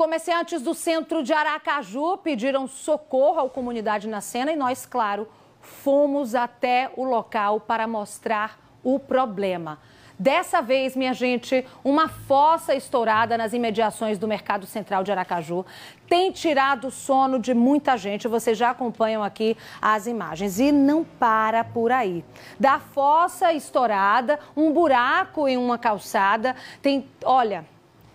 Comerciantes do centro de Aracaju pediram socorro à comunidade na cena e nós, claro, fomos até o local para mostrar o problema. Dessa vez, minha gente, uma fossa estourada nas imediações do Mercado Central de Aracaju tem tirado o sono de muita gente. Vocês já acompanham aqui as imagens. E não para por aí. Da fossa estourada, um buraco em uma calçada, tem. Olha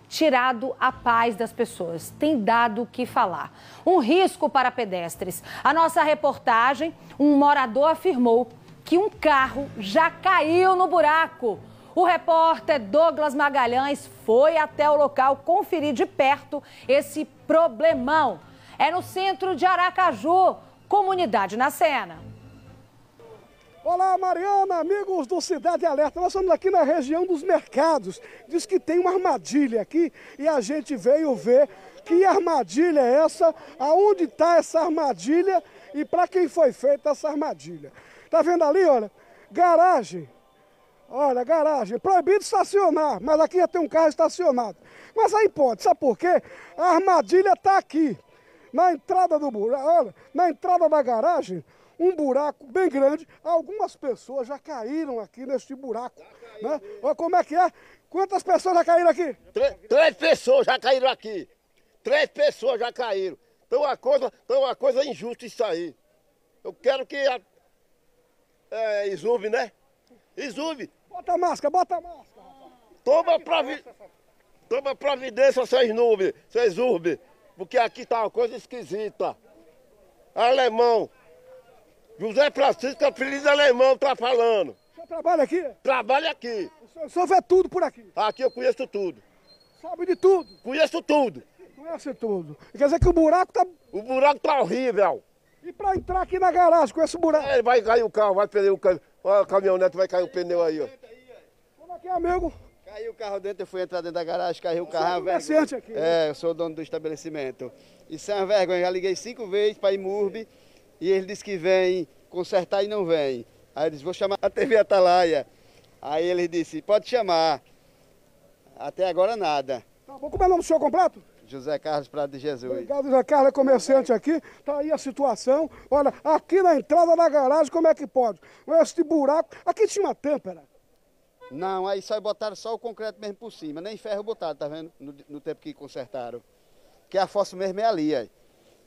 tirado a paz das pessoas. Tem dado o que falar. Um risco para pedestres. A nossa reportagem, um morador afirmou que um carro já caiu no buraco. O repórter Douglas Magalhães foi até o local conferir de perto esse problemão. É no centro de Aracaju, comunidade na Sena. Olá, Mariana, amigos do Cidade Alerta. Nós estamos aqui na região dos mercados. Diz que tem uma armadilha aqui e a gente veio ver que armadilha é essa, aonde está essa armadilha e para quem foi feita essa armadilha. Tá vendo ali, olha? Garagem. Olha, garagem, proibido estacionar, mas aqui já tem um carro estacionado. Mas aí pode, sabe por quê? A armadilha está aqui, na entrada do olha, na entrada da garagem, um buraco bem grande. Algumas pessoas já caíram aqui neste buraco. né? Olha como é que é. Quantas pessoas já caíram aqui? Três, três pessoas já caíram aqui. Três pessoas já caíram. Então uma coisa, então uma coisa injusta isso aí. Eu quero que a, é, exume, né? exube Bota a máscara, bota a máscara. Toma providência, toma providência seus nubes, seus urbes. Porque aqui tá uma coisa esquisita. Alemão, José Francisco é alemão, tá falando. O senhor trabalha aqui? Trabalha aqui. O senhor, o senhor vê tudo por aqui? Aqui eu conheço tudo. Sabe de tudo? Conheço tudo. Conhece tudo. Quer dizer que o buraco tá... O buraco tá horrível. E pra entrar aqui na garagem conhece o buraco? É, vai cair o carro, vai perder o carro. Olha a caminhonete, vai cair o pneu aí, ó. Como é que é, amigo? Caiu o carro dentro, eu fui entrar dentro da garagem, caiu o carro. Você é aqui. Né? É, eu sou o dono do estabelecimento. Isso é uma vergonha, já liguei cinco vezes para ir Murbe e ele disse que vem consertar e não vem. Aí eu disse, vou chamar a TV Atalaia. Aí ele disse, pode chamar. Até agora nada. Tá bom, como é o nome do senhor completo? José Carlos Prado de Jesus. Obrigado, José Carlos, é comerciante aqui. Tá aí a situação. Olha, aqui na entrada da garagem, como é que pode? Esse buraco. Aqui tinha uma tâmpera. Não, aí só botaram só o concreto mesmo por cima, nem ferro botado, tá vendo? No, no tempo que consertaram. Que a fossa mesmo é ali, aí.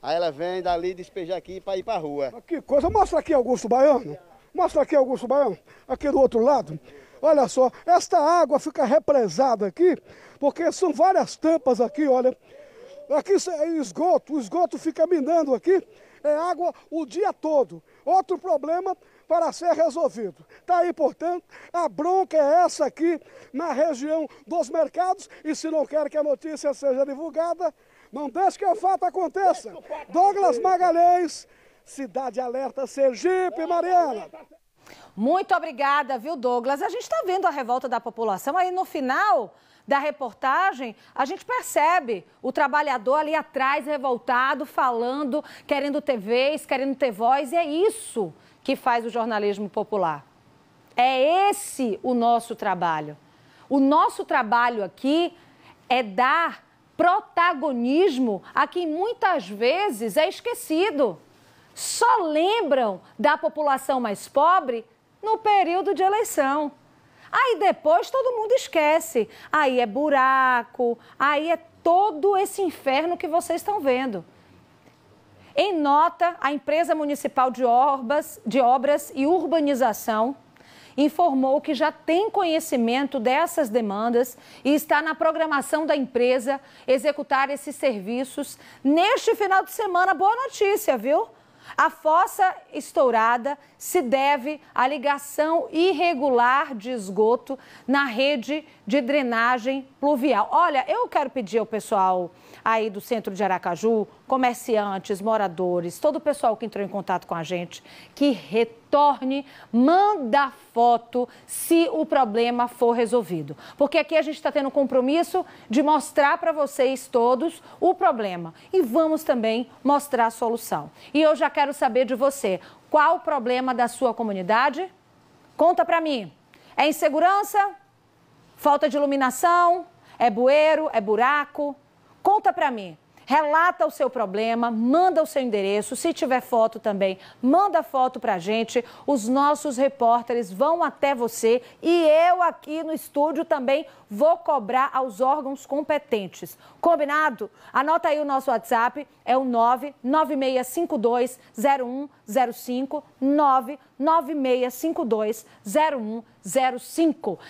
Aí ela vem dali despejar aqui para ir para rua. Que coisa, mostra aqui Augusto Baiano. Mostra aqui Augusto Baiano, aqui do outro lado. Olha só, esta água fica represada aqui, porque são várias tampas aqui, olha. Aqui é esgoto, o esgoto fica minando aqui, é água o dia todo. Outro problema para ser resolvido. Está aí, portanto, a bronca é essa aqui na região dos mercados e se não quer que a notícia seja divulgada, não deixe que o fato aconteça. Douglas Magalhães, Cidade Alerta Sergipe, Mariana. Muito obrigada, viu, Douglas? A gente está vendo a revolta da população aí no final da reportagem, a gente percebe o trabalhador ali atrás revoltado, falando, querendo ter vez, querendo ter voz, e é isso que faz o jornalismo popular. É esse o nosso trabalho. O nosso trabalho aqui é dar protagonismo a quem muitas vezes é esquecido só lembram da população mais pobre no período de eleição. Aí depois todo mundo esquece. Aí é buraco, aí é todo esse inferno que vocês estão vendo. Em nota, a empresa municipal de obras, de obras e urbanização informou que já tem conhecimento dessas demandas e está na programação da empresa executar esses serviços neste final de semana. Boa notícia, viu? A fossa estourada se deve à ligação irregular de esgoto na rede de drenagem pluvial. Olha, eu quero pedir ao pessoal aí do centro de Aracaju, comerciantes, moradores, todo o pessoal que entrou em contato com a gente, que retorne retorne, manda foto se o problema for resolvido. Porque aqui a gente está tendo um compromisso de mostrar para vocês todos o problema e vamos também mostrar a solução. E eu já quero saber de você, qual o problema da sua comunidade? Conta para mim. É insegurança? Falta de iluminação? É bueiro? É buraco? Conta para mim relata o seu problema, manda o seu endereço, se tiver foto também, manda foto pra gente. Os nossos repórteres vão até você e eu aqui no estúdio também vou cobrar aos órgãos competentes. Combinado? Anota aí o nosso WhatsApp, é o 996520105, 996520105.